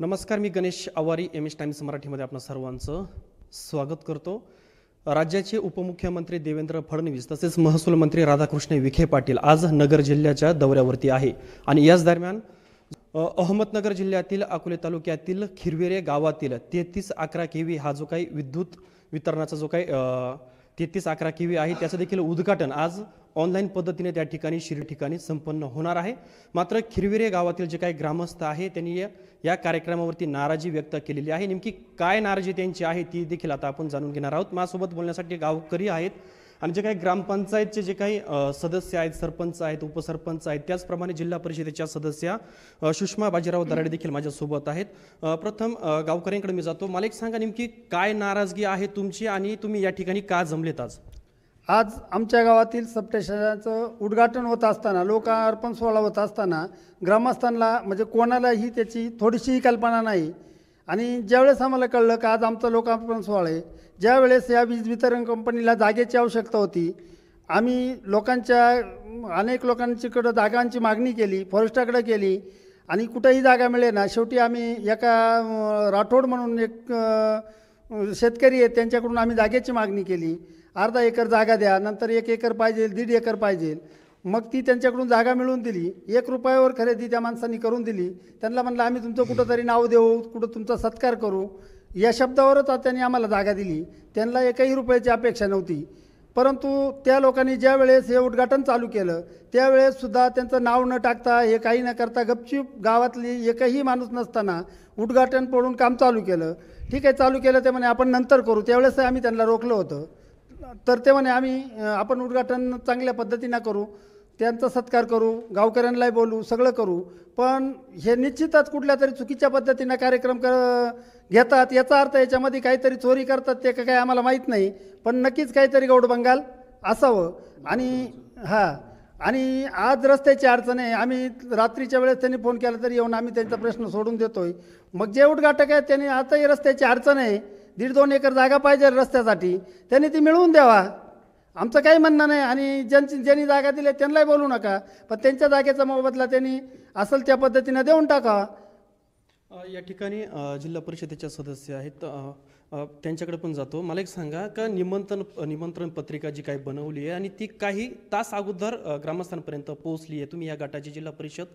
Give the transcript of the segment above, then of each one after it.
नमस्कार मी Ganesh Awari M S Times मराठीमध्ये आपलं सर्वांचं स्वागत करतो राज्याचे उपमुख्यमंत्री देवेंद्र फडणवीस तसेच महसूल मंत्री राधाकृष्ण विखे पाटील आज नगर जिल्ह्याच्या दौऱ्यावरती आहे आणि याच दरम्यान अहमदनगर जिल्ह्यातील अकोले तालुक्यातील खिरवेरे गावातील तेहतीस अकरा केवी हा जो काही विद्युत वितरणाचा जो काही तेहतीस अकरा केवी आहे त्याचं देखील उद्घाटन आज ऑनलाईन पद्धतीने त्या ठिकाणी शिर ठिकाणी संपन्न होणार आहे मात्र खिरविरे गावातील जे काही ग्रामस्थ आहे त्यांनी या कार्यक्रमावरती नाराजी व्यक्त केलेली आहे नेमकी काय नाराजी त्यांची आहे ती देखील आता आपण जाणून घेणार आहोत माझ्यासोबत बोलण्यासाठी गावकरी आहेत आणि जे काही ग्रामपंचायतचे जे काही सदस्य आहेत सरपंच आहेत उपसरपंच आहेत त्याचप्रमाणे जिल्हा परिषदेच्या सदस्या सुषमा बाजीराव दराडे देखील माझ्यासोबत आहेत प्रथम गावकऱ्यांकडे मी जातो मला एक सांगा नेमकी काय नाराजगी आहे तुमची आणि तुम्ही या ठिकाणी का जमलेत आज आज आमच्या गावातील सबस्टेशनचं उद्घाटन होत असताना लोकार्पण सोहळा होत असताना ग्रामस्थांना म्हणजे कोणालाही त्याची थोडीशीही कल्पना नाही आणि ज्यावेळेस आम्हाला कळलं की आज आमचा लोकार्पण सोहळा आहे ज्यावेळेस या वीज वितरण कंपनीला जागेची आवश्यकता होती आम्ही लोकांच्या अनेक लोकांच्याकडं जागांची मागणी केली फॉरेस्टाकडं केली आणि कुठंही जागा मिळे ना शेवटी आम्ही एका राठोड म्हणून एक शेतकरी आहेत त्यांच्याकडून आम्ही जागेची मागणी केली अर्धा एकर जागा द्या नंतर एक एकर पाहिजे दीड एकर पाहिजे मग ती त्यांच्याकडून जागा मिळवून दिली एक रुपयावर खरेदी त्या माणसांनी करून दिली त्यांना म्हणलं आम्ही तुमचं कुठंतरी नाव देऊ कुठं तुमचा सत्कार करू या शब्दावरच त्यांनी आम्हाला जागा दिली त्यांना एकही रुपयाची अपेक्षा नव्हती परंतु त्या लोकांनी ज्या वेळेस हे उद्घाटन चालू केलं त्यावेळेससुद्धा त्यांचं नाव न टाकता हे काही न करता गपचिप गावातली एकही माणूस नसताना उद्घाटन पडून काम चालू केलं ठीक आहे चालू केलं ते म्हणे आपण नंतर करू त्यावेळेस आम्ही त्यांना रोखलं होतं तर ते म्हणे आम्ही आपण उद्घाटन चांगल्या पद्धतीनं करू त्यांचा सत्कार करू गावकऱ्यांनाही बोलू सगळं करू पण हे निश्चितच कुठल्या तरी चुकीच्या पद्धतीनं कार्यक्रम क घेतात याचा अर्थ याच्यामध्ये काहीतरी चोरी करतात ते काही आम्हाला माहीत नाही पण नक्कीच काहीतरी गौड बंगाल असावं आणि हां आणि आज रस्त्याची अडचण आहे आम्ही रात्रीच्या वेळेस त्यांनी फोन केला तरी येऊन आम्ही त्यांचा प्रश्न सोडून देतोय मग जे उद्घाटक आहेत त्यांनी आताही रस्त्याची अडचण आहे दीड दोन एकर जागा पाहिजे रस्त्यासाठी त्यांनी ती मिळवून द्यावा आमचं काही म्हणणं नाही आणि ज्यांची ज्यांनी जागा दिल्या त्यांनाही बोलू नका पण त्यांच्या जागेचा मोबदला त्यांनी असेल त्या पद्धतीनं देऊन टाका या ठिकाणी जिल्हा परिषदेच्या सदस्य आहेत त्यांच्याकडे पण जातो मला एक सांगा का निमंत्रण निमंत्रण पत्रिका जी काही बनवली आहे आणि ती काही तास अगोदर ग्रामस्थांपर्यंत पोहोचली आहे तुम्ही या गटाची जिल्हा परिषद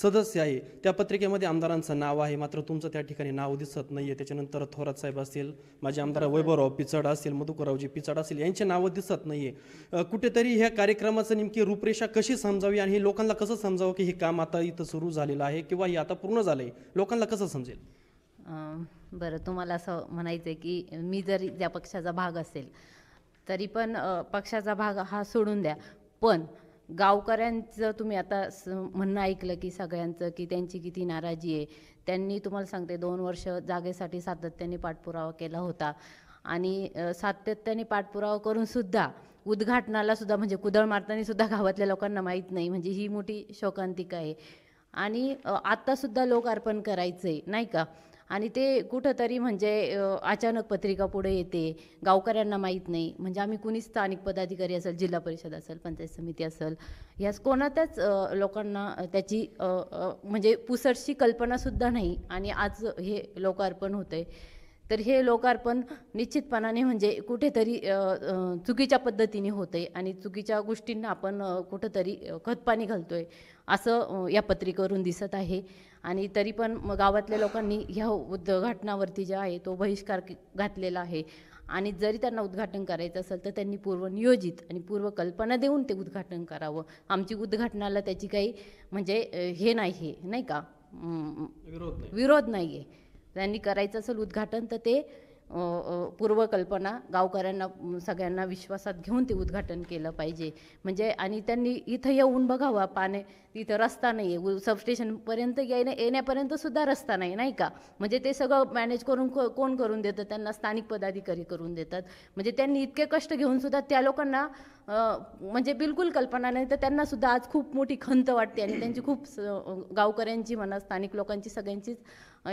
सदस्य आहे त्या पत्रिकेमध्ये आमदारांचं नाव आहे मात्र तुमचं त्या ठिकाणी नाव दिसत नाही आहे त्याच्यानंतर थोरात साहेब असतील माझे आमदार वैभवराव पिचड असेल मधुकरावजी पिचड असेल यांचे नावं दिसत नाही आहे कुठेतरी ह्या कार्यक्रमाचं नेमकी रूपरेषा कशी समजावी आणि हे लोकांना कसं समजावं की हे काम आता इथं सुरू झालेलं आहे किंवा हे आता पूर्ण झालं आहे लोकांना कसं समजेल बरं तुम्हाला असं म्हणायचं आहे की मी जरी त्या पक्षाचा भाग असेल तरी पण पक्षाचा भाग हा सोडून द्या पण गावकऱ्यांचं तुम्ही आता स म्हणणं ऐकलं की सगळ्यांचं की त्यांची किती नाराजी आहे त्यांनी तुम्हाला सांगते दोन वर्ष जागेसाठी सातत्याने पाठपुरावा केला होता आणि सातत्याने पाठपुरावा करूनसुद्धा उद्घाटनाला सुद्धा म्हणजे कुदळ मारताना सुद्धा गावातल्या लोकांना माहीत नाही म्हणजे ही मोठी शोकांतिका आहे आणि आत्तासुद्धा लोक अर्पण करायचं आहे नाही का आणि ते कुठंतरी म्हणजे अचानक पत्रिका पुढे येते गावकऱ्यांना माहीत नाही म्हणजे आम्ही कुणी स्थानिक पदाधिकारी असेल जिल्हा परिषद असेल पंचायत समिती असेल यास कोणात्याच लोकांना त्याची म्हणजे पुसटशी कल्पनासुद्धा नाही आणि आज हे लोकार्पण होतं तर हे लोकार्पण निश्चितपणाने म्हणजे कुठेतरी चुकीच्या पद्धतीने आहे आणि चुकीच्या गोष्टींना आपण कुठंतरी खतपाणी घालतोय असं या पत्रिकेवरून दिसत आहे आणि तरी पण गावातल्या लोकांनी ह्या उद्घाटनावरती जे आहे तो बहिष्कार घातलेला आहे आणि जरी त्यांना उद्घाटन करायचं असेल तर त्यांनी पूर्वनियोजित आणि पूर्वकल्पना देऊन ते उद्घाटन करावं आमची उद्घाटनाला त्याची काही म्हणजे हे नाही आहे नाही का विरोध नाही आहे त्यांनी करायचं असेल उद्घाटन तर ते पूर्वकल्पना गावकऱ्यांना सगळ्यांना विश्वासात घेऊन ते उद्घाटन केलं पाहिजे म्हणजे आणि त्यांनी इथं येऊन बघावा पाने तिथं रस्ता नाही आहे सबस्टेशनपर्यंत येण्या येण्यापर्यंत सुद्धा रस्ता नाही नाही का म्हणजे ते सगळं मॅनेज करून कोण करून देतं त्यांना स्थानिक पदाधिकारी करून देतात म्हणजे त्यांनी इतके कष्ट घेऊन सुद्धा त्या लोकांना म्हणजे बिलकुल कल्पना नाही तर त्यांनासुद्धा आज खूप मोठी खंत वाटते आणि त्यांची खूप गावकऱ्यांची म्हणा स्थानिक लोकांची सगळ्यांचीच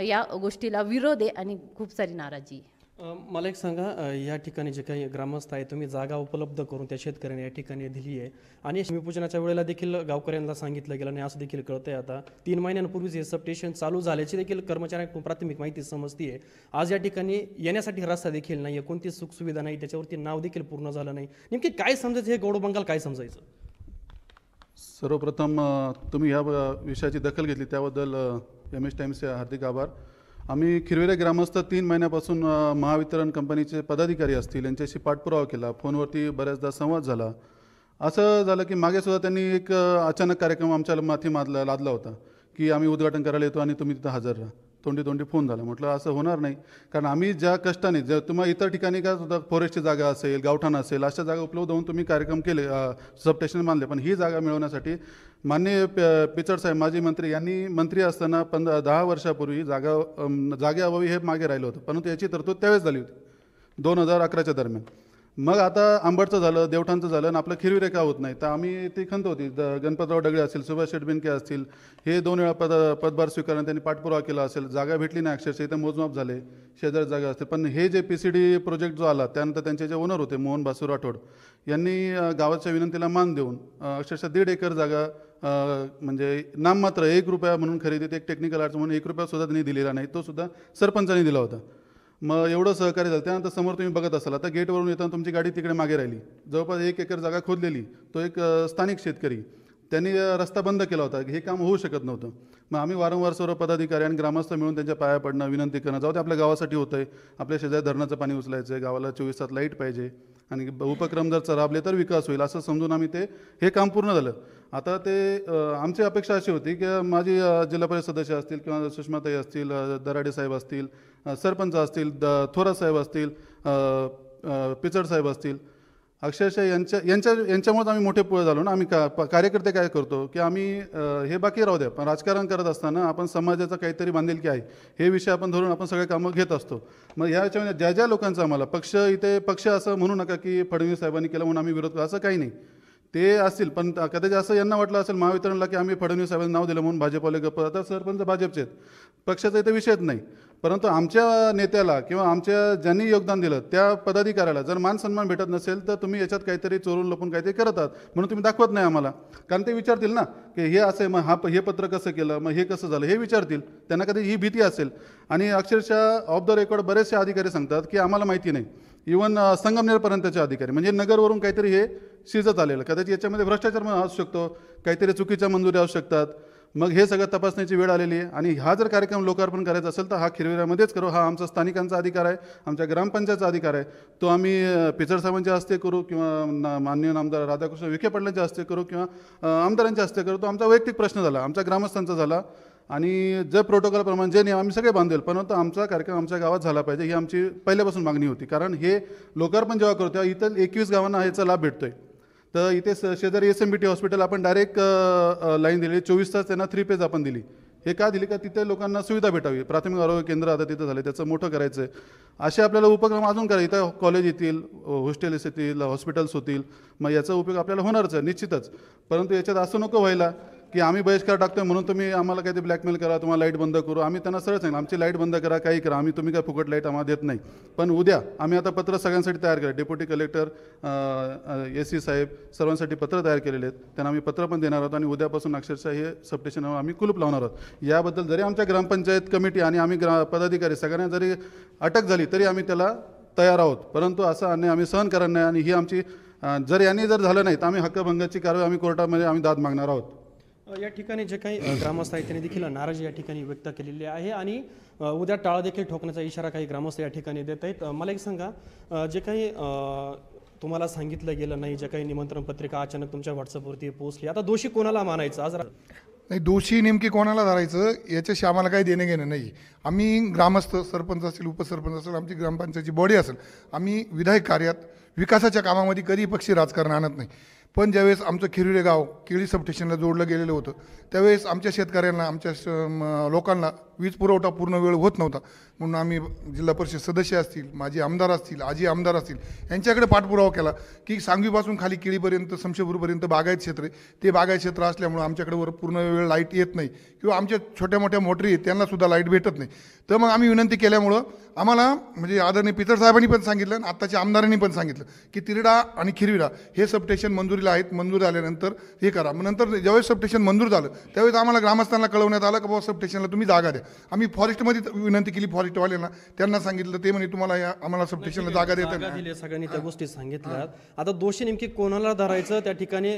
या गोष्टीला विरोध आहे आणि खूप सारी नाराजी आहे मला एक सांगा या ठिकाणी जे काही ग्रामस्थ आहे तुम्ही जागा उपलब्ध करून त्या शेतकऱ्यांनी या ठिकाणी दिली आहे आणि भूमिपूजनाच्या वेळेला देखील गावकऱ्यांना सांगितलं गेलं आणि असं देखील कळतंय आता तीन महिन्यांपूर्वीच हे सबस्टेशन चालू झाल्याची देखील कर्मचाऱ्यांकडून प्राथमिक माहिती समजते आज या ठिकाणी येण्यासाठी रस्ता देखील नाही आहे कोणती सुखसुविधा नाही त्याच्यावरती नाव देखील पूर्ण झालं नाही नेमकी काय समजायचं हे गौड बंगाल काय समजायचं सर्वप्रथम तुम्ही या विषयाची दखल घेतली त्याबद्दल एम एस टाईम्सचे हार्दिक आभार आम्ही खिरवेरे ग्रामस्थ तीन महिन्यापासून महावितरण कंपनीचे पदाधिकारी असतील यांच्याशी पाठपुरावा केला फोनवरती बऱ्याचदा संवाद झाला असं झालं की मागे सुद्धा त्यांनी एक अचानक कार्यक्रम आमच्या माथी मादला लादला होता की आम्ही उद्घाटन करायला येतो आणि तुम्ही तिथं हजर राहा तोंडी तोंडी फोन झाला म्हटलं असं होणार नाही कारण आम्ही ज्या कष्टाने जर तुम्हाला इतर ठिकाणी का सुद्धा फॉरेस्टची जागा असेल गावठाण असेल अशा जागा उपलब्ध होऊन तुम्ही कार्यक्रम केले स्टेशन मानले पण ही जागा मिळवण्यासाठी माननीय पिचड साहेब माजी मंत्री यांनी मंत्री असताना पंधरा दहा वर्षापूर्वी जागा जागे अभावी हे मागे राहिलं होतं परंतु याची तरतूद त्यावेळेस झाली होती दोन हजार अकराच्या दरम्यान मग आता आंबटचं झालं देवठांचं झालं आणि आपलं खिरवी का होत नाही तर आम्ही ती खंत होती गणपतराव डगळे असतील सुभाष शेटबिनके असतील हे दोन वेळा पद पदभार स्वीकारणं त्यांनी पाठपुरावा केला असेल जागा भेटली नाही अक्षरशः इथे मोजमाप झाले शेजारी जागा असते पण हे J P C D project जो आला त्यानंतर त्यांचे जे ओनर होते मोहन बासू राठोड यांनी गावाच्या विनंतीला मान देऊन अक्षरशः दीड एकर जागा म्हणजे नाममात्र एक रुपया म्हणून खरेदी एक टेक्निकल आर्ट म्हणून एक रुपयासुद्धा त्यांनी दिलेला नाही तो सुद्धा सरपंचांनी दिला होता मग एवढं सहकार्य झालं त्यानंतर समोर तुम्ही बघत असाल आता गेटवरून येताना तुमची गाडी तिकडे मागे राहिली जवळपास एक एकर जागा खोदलेली तो एक स्थानिक शेतकरी त्यांनी रस्ता बंद केला होता हे काम होऊ शकत नव्हतं मग आम्ही वारंवार सर्व पदाधिकारी आणि ग्रामस्थ मिळून त्यांच्या पाया पडणं विनंती करणं जाऊ ते आपल्या गावासाठी होतं आहे आपल्या शेजारी धरणाचं पाणी उचलायचं आहे गावाला चोवीस तास लाईट पाहिजे आणि उपक्रम जर चराबले तर विकास होईल असं समजून आम्ही ते हे काम पूर्ण झालं आता ते आमची अपेक्षा अशी होती की माझी जिल्हा परिषद सदस्य असतील किंवा सुषमाताई असतील दराडे साहेब असतील सरपंच असतील द थोरा साहेब असतील पिचड साहेब असतील अक्षरशः यांच्या यांच्या यांच्यामुळेच आम्ही मोठे पुढे झालो ना आम्ही का कार्यकर्ते काय करतो की आम्ही हे बाकी राहू द्या पण राजकारण करत असताना आपण समाजाचा काहीतरी की आहे हे विषय आपण धरून आपण सगळे कामं घेत असतो मग याच्यामुळे ज्या ज्या लोकांचा आम्हाला पक्ष इथे पक्ष असं म्हणू नका की फडणवीस साहेबांनी केलं म्हणून आम्ही विरोध करतो असं काही नाही ते असतील पण कदाचित असं यांना वाटलं असेल महावितरणला की आम्ही फडणवीस साहेबांना नाव दिलं म्हणून भाजपवाले गप्प आता सरपंच भाजपचे आहेत पक्षाचा इथे विषयच नाही परंतु आमच्या नेत्याला किंवा आमच्या ज्यांनी योगदान दिलं त्या पदाधिकाऱ्याला जर मान सन्मान भेटत नसेल तर तुम्ही याच्यात काहीतरी चोरून लपून काहीतरी करत आहात म्हणून तुम्ही दाखवत नाही आम्हाला कारण ते विचारतील ना की हे असं आहे मग हा हे पत्र कसं केलं मग हे कसं झालं हे विचारतील त्यांना कधी ही भीती असेल आणि अक्षरशः ऑफ द रेकॉर्ड बरेचसे अधिकारी सांगतात की आम्हाला माहिती नाही इवन संगमनेरपर्यंतचे अधिकारी म्हणजे नगरवरून काहीतरी हे शिजत आलेलं कदाचित याच्यामध्ये भ्रष्टाचार असू शकतो काहीतरी चुकीच्या मंजुरी असू शकतात मग हे सगळं तपासण्याची वेळ आलेली आहे आणि हा जर कार्यक्रम लोकार्पण करायचा असेल तर हा खिरविरामध्येच करू हा आमचा स्थानिकांचा अधिकार आहे आमच्या ग्रामपंचायतचा अधिकार आहे तो आम्ही पिचरसाहेबांच्या हस्ते करू किंवा ना माननीय आमदार राधाकृष्ण विखे पाटलांच्या हस्ते करू किंवा आमदारांच्या हस्ते करू तो आमचा वैयक्तिक प्रश्न झाला आमच्या ग्रामस्थांचा झाला आणि जे प्रोटोकॉलप्रमाणे जे नियम आम्ही सगळे बांधेल परंतु आमचा कार्यक्रम आमच्या गावात झाला पाहिजे ही आमची पहिल्यापासून मागणी होती कारण हे लोकार्पण जेव्हा करतो तेव्हा इतर एकवीस गावांना ह्याचा लाभ भेटतो आहे तर इथे स शेजारी S M B T hospital आपण डायरेक्ट लाईन दिली चोवीस तास त्यांना थ्री पेज आपण दिली हे का दिली का तिथे लोकांना सुविधा भेटावी प्राथमिक आरोग्य केंद्र आता तिथं झाले त्याचं मोठं करायचं आहे असे आपल्याला उपक्रम अजून करा इथं कॉलेज येतील हॉस्टेल्स येतील हॉस्पिटल्स होतील मग याचा उपयोग आपल्याला होणारच आहे निश्चितच परंतु याच्यात असं नको व्हायला की आम्ही बहिष्कार टाकतोय म्हणून तुम्ही आम्हाला काही ते ब्लॅकमेल करा तुम्हाला लाईट बंद करू आम्ही त्यांना सरळ सांगितलं आमची लाईट बंद करा काही करा आम्ही तुम्ही काय फुकट लाईट आम्हाला देत नाही पण उद्या आम्ही आता पत्र सगळ्यांसाठी तयार केलं डेप्युटी कलेक्टर ए सी साहेब सर्वांसाठी पत्र तयार केलेले आहेत त्यांना आम्ही पत्र पण देणार आहोत आणि उद्यापासून अक्षरशः हे सबस्टेशन आम्ही कुलूप लावणार आहोत याबद्दल जरी आमच्या ग्रामपंचायत कमिटी आणि आम्ही ग्रा पदाधिकारी सगळ्यांना जरी अटक झाली तरी आम्ही त्याला तयार आहोत परंतु असं अन्याय आम्ही सहन करणार नाही आणि ही आमची जर यांनी जर झालं नाही तर आम्ही हक्कभंगाची कारवाई आम्ही कोर्टामध्ये आम्ही दाद मागणार आहोत या ठिकाणी जे काही ग्रामस्थ आहेत त्यांनी देखील नाराजी या ठिकाणी व्यक्त केलेली आहे आणि उद्या टाळा देखील ठोकण्याचा इशारा काही ग्रामस्थ या ठिकाणी देत आहेत मला एक सांगा जे काही तुम्हाला सांगितलं गेलं नाही जे काही निमंत्रण पत्रिका अचानक तुमच्या व्हॉट्सअपवरती पोहोचली आता दोषी कोणाला मानायचं आज नाही दोषी नेमकी कोणाला धरायचं याच्याशी आम्हाला काही देणं घेणं नाही आम्ही ग्रामस्थ सरपंच असेल उपसरपंच असेल आमची ग्रामपंचायतची बॉडी असेल आम्ही विधायक कार्यात विकासाच्या कामामध्ये कधी पक्षी राजकारण आणत नाही पण ज्यावेळेस आमचं खिरुरे गाव केळी सबस्टेशनला जोडलं गेलेलं होतं त्यावेळेस आमच्या शेतकऱ्यांना आमच्या लोकांना वीज पुरवठा पूर्ण वेळ होत नव्हता म्हणून आम्ही जिल्हा परिषद सदस्य असतील माझे आमदार असतील आजी आमदार असतील यांच्याकडे पाठपुरावा केला की सांगवीपासून खाली केळीपर्यंत समशेपूरपर्यंत बागायत क्षेत्र आहे ते बागायत क्षेत्र असल्यामुळं आमच्याकडे वर पूर्ण वेळ लाईट येत नाही किंवा आमच्या छोट्या मोठ्या मोटरी आहेत त्यांनासुद्धा लाईट भेटत नाही तर मग आम्ही विनंती केल्यामुळं आम्हाला म्हणजे आदरणीय पितर साहेबांनी पण सांगितलं आणि आत्ताच्या आमदारांनी पण सांगितलं की तिरडा आणि खिरविडा हे सबस्टेशन मंजुरीला आहेत मंजूर झाल्यानंतर हे करा मग नंतर ज्यावेळेस सबस्टेशन मंजूर झालं त्यावेळेस आम्हाला ग्रामस्थांना कळवण्यात आलं की बाबा सबस्टेशनला तुम्ही जागा द्या आम्ही फॉरेस्टमध्ये विनंती केली फॉरेस्टवाल्यांना त्यांना सांगितलं ते म्हणे तुम्हाला या आम्हाला सबस्टेशनला जागा देत सगळ्यांनी त्या गोष्टी सांगितल्या आता दोषी नेमकी कोणाला धरायचं त्या ठिकाणी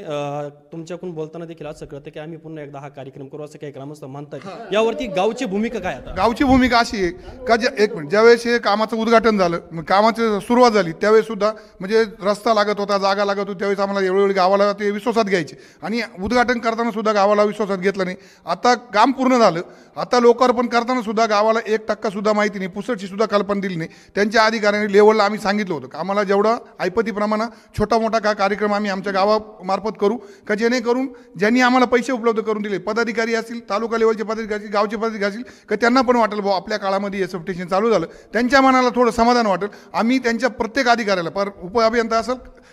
तुमच्याकडून बोलताना देखील असं कळतं की आम्ही पुन्हा एकदा हा कार्यक्रम करू असं काही ग्रामस्थ मानतात यावरती गावची भूमिका काय गावची भूमिका अशी आहे का ज्या एक मिनिट ज्यावेळेस हे कामाचं उद्घाटन झालं कामाची सुरुवात झाली त्यावेळेस सुद्धा म्हणजे रस्ता लागत होता जागा लागत होती त्यावेळेस आम्हाला एवढेवेळी गावाला ते विश्वासात घ्यायचे आणि उद्घाटन करताना सुद्धा गावाला विश्वासात घेतलं नाही आता काम पूर्ण झालं आता लोकार्पण पण करताना सुद्धा गावाला एक टक्का सुद्धा माहिती नाही पुसटची सुद्धा कल्पना दिली नाही त्यांच्या अधिकाऱ्यांनी लेवलला आम्ही सांगितलं होतं का आम्हाला जेवढं ऐपतीप्रमाणे छोटा मोठा का कार्यक्रम आम्ही आमच्या गावामार्फत करू का जेणेकरून ज्यांनी आम्हाला पैसे उपलब्ध करून दिले पदाधिकारी असतील तालुका लेवलचे पदाधिकारी असतील गावचे पदाधिकारी असतील का त्यांना पण वाटेल भाऊ आपल्या काळामध्ये हे चालू झालं त्यांच्या मनाला थोडं समाधान वाटेल आम्ही त्यांच्या प्रत्येक अधिकाऱ्याला पर उप अभियंता असेल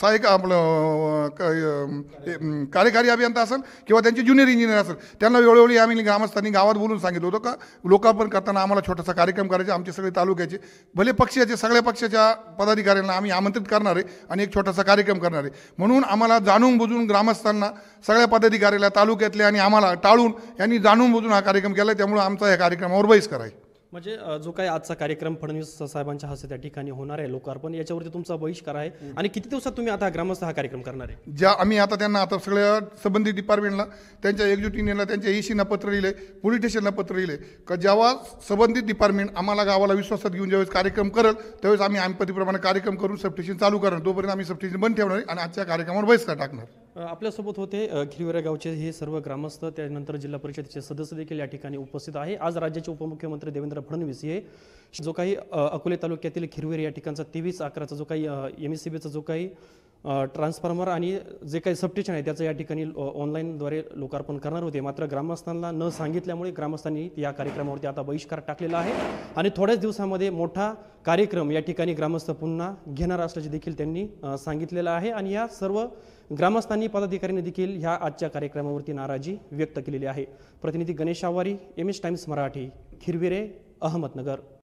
सहायक आपलं कार्यकारी अभियंता असेल किंवा त्यांचे ज्युनियर इंजिनियर असेल त्यांना वेळोवेळी आम्ही ग्रामस्थांनी गावात बोलून सांगितलं होतं का लोकार्पण करताना आम्हाला छोटासा कार्यक्रम करायचा आमचे सगळे तालुक्याचे भले पक्षाचे सगळ्या पक्षाच्या पदाधिकाऱ्यांना आम्ही आमंत्रित करणार आहे आणि एक छोटासा कार्यक्रम करणार आहे म्हणून आम्हाला जाणून बुजून ग्रामस्थांना सगळ्या पदाधिकाऱ्याला तालुक्यातल्या आणि आम्हाला टाळून यांनी जाणून बुजून हा कार्यक्रम केला त्यामुळे आमचा हा कार्यक्रम बहिष्कार आहे म्हणजे जो काही आजचा कार्यक्रम फडणवीस साहेबांच्या हस्ते त्या ठिकाणी होणार आहे लोकार्पण याच्यावरती तुमचा बहिष्कार आहे आणि किती दिवसात तुम्ही आता ग्रामस्थ हा कार्यक्रम करणार आहे ज्या आम्ही आता त्यांना आता सगळ्या संबंधित डिपार्टमेंटला त्यांच्या एक्झिक्युटिव्हला त्यांच्या एसीना e पत्र लिहिले पोलीस स्टेशनला पत्र लिहिले का जेव्हा संबंधित डिपार्टमेंट आम्हाला गावाला विश्वासात घेऊन ज्यावेळेस कार्यक्रम करेल त्यावेळेस आम्ही आमपतीप्रमाणे कार्यक्रम करून सबस्टेशन चालू करणार तोपर्यंत आम्ही सबस्टेशन बंद ठेवणार आणि आजच्या कार्यक्रमावर बहिष्कार टाकणार आपल्यासोबत होते खिरवेरा गावचे हे सर्व ग्रामस्थ त्यानंतर जिल्हा परिषदेचे सदस्य देखील या ठिकाणी उपस्थित आहे आज राज्याचे उपमुख्यमंत्री देवेंद्र फडणवीस हे जो काही अकोले तालुक्यातील खिरवेर या ठिकाणचा तेवीस अकराचा जो काही एम एस सी बीचा जो काही ट्रान्सफॉर्मर आणि जे काही सबटेशन आहे त्याचं या ठिकाणी ऑनलाईनद्वारे लोकार्पण करणार होते मात्र ग्रामस्थांना न सांगितल्यामुळे ग्रामस्थांनी या कार्यक्रमावरती आता बहिष्कार टाकलेला आहे आणि थोड्याच दिवसामध्ये मोठा कार्यक्रम या ठिकाणी ग्रामस्थ पुन्हा घेणार असल्याचे देखील त्यांनी सांगितलेलं आहे आणि या सर्व ग्रामस्थांनी पदाधिकाऱ्यांनी देखील ह्या आजच्या कार्यक्रमावरती नाराजी व्यक्त केलेली आहे प्रतिनिधी Ganesh Awari M S Times Marathi Khirvire Ahmednagar